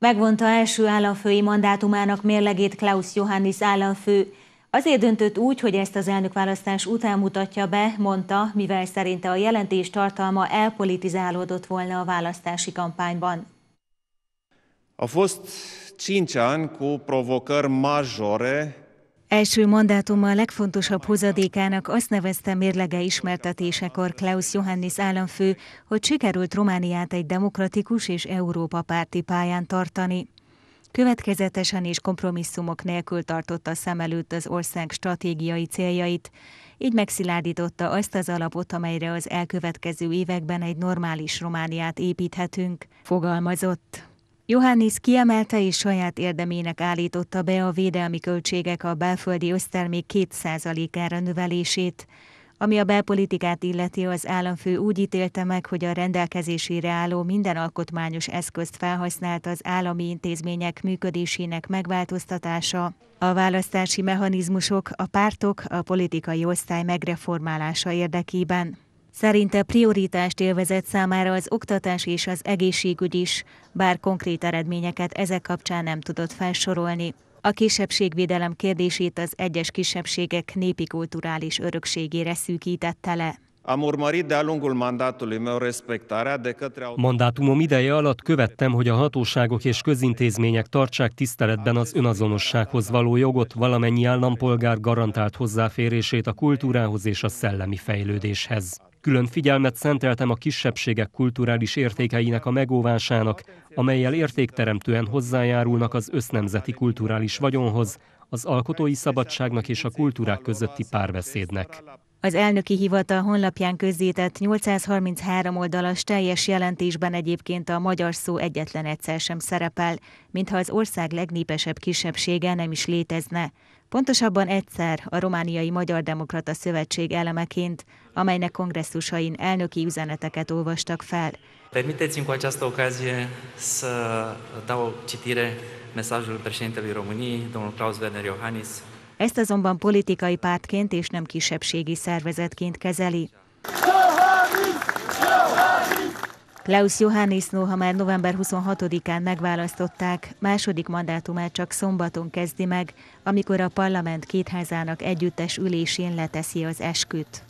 Megvonta első államfői mandátumának mérlegét Klaus Johannis államfő. Azért döntött úgy, hogy ezt az elnökválasztás után mutatja be, mondta, mivel szerinte a jelentés tartalma elpolitizálódott volna a választási kampányban. A fost 5 ani cu provocări majore Első mandátuma a legfontosabb hozadékának azt nevezte mérlege ismertetésekor Klaus Johannis államfő, hogy sikerült Romániát egy demokratikus és Európa párti pályán tartani. Következetesen és kompromisszumok nélkül tartotta szem előtt az ország stratégiai céljait, így megszilárdította azt az alapot, amelyre az elkövetkező években egy normális Romániát építhetünk, fogalmazott. Johannis kiemelte és saját érdemének állította be a védelmi költségek a belföldi össztermék 2%-ára növelését, ami a belpolitikát illeti, az államfő úgy ítélte meg, hogy a rendelkezésére álló minden alkotmányos eszközt felhasználta az állami intézmények működésének megváltoztatása, a választási mechanizmusok, a pártok, a politikai osztály megreformálása érdekében. Szerinte prioritást élvezett számára az oktatás és az egészségügy is, bár konkrét eredményeket ezek kapcsán nem tudott felsorolni. A kisebbségvédelem kérdését az egyes kisebbségek népi kulturális örökségére szűkítette le. a de Mandátumom ideje alatt követtem, hogy a hatóságok és közintézmények tartsák tiszteletben az önazonossághoz való jogot, valamennyi állampolgár garantált hozzáférését a kultúrához és a szellemi fejlődéshez. Külön figyelmet szenteltem a kisebbségek kulturális értékeinek a megóvásának, amelyel értékteremtően hozzájárulnak az össznemzeti kulturális vagyonhoz, az alkotói szabadságnak és a kultúrák közötti párbeszédnek. Az elnöki hivatal honlapján közzétett 833 oldalas teljes jelentésben egyébként a magyar szó egyetlen egyszer sem szerepel, mintha az ország legnépesebb kisebbsége nem is létezne. Pontosabban egyszer a Romániai Magyar Demokrata Szövetség elemeként, amelynek kongresszusain elnöki üzeneteket olvastak fel. Permiteți-mi cu această ocazie să dau citire mesajul președintelui României, domnul Klaus Werner Iohannis, ezt azonban politikai pártként és nem kisebbségi szervezetként kezeli. Klaus Johannes noha már november 26-án megválasztották, második mandátumát csak szombaton kezdi meg, amikor a parlament kétházának együttes ülésén leteszi az esküt.